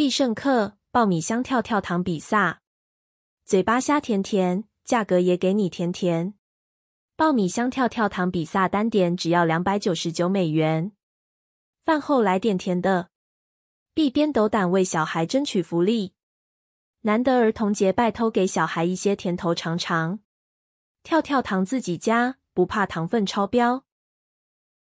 必胜客爆米香跳跳糖比萨，嘴巴虾甜甜，价格也给你甜甜。爆米香跳跳糖比萨单点只要两百九十九美元。饭后来点甜的，必边斗胆为小孩争取福利。难得儿童节，拜托给小孩一些甜头尝尝。跳跳糖自己家，不怕糖分超标。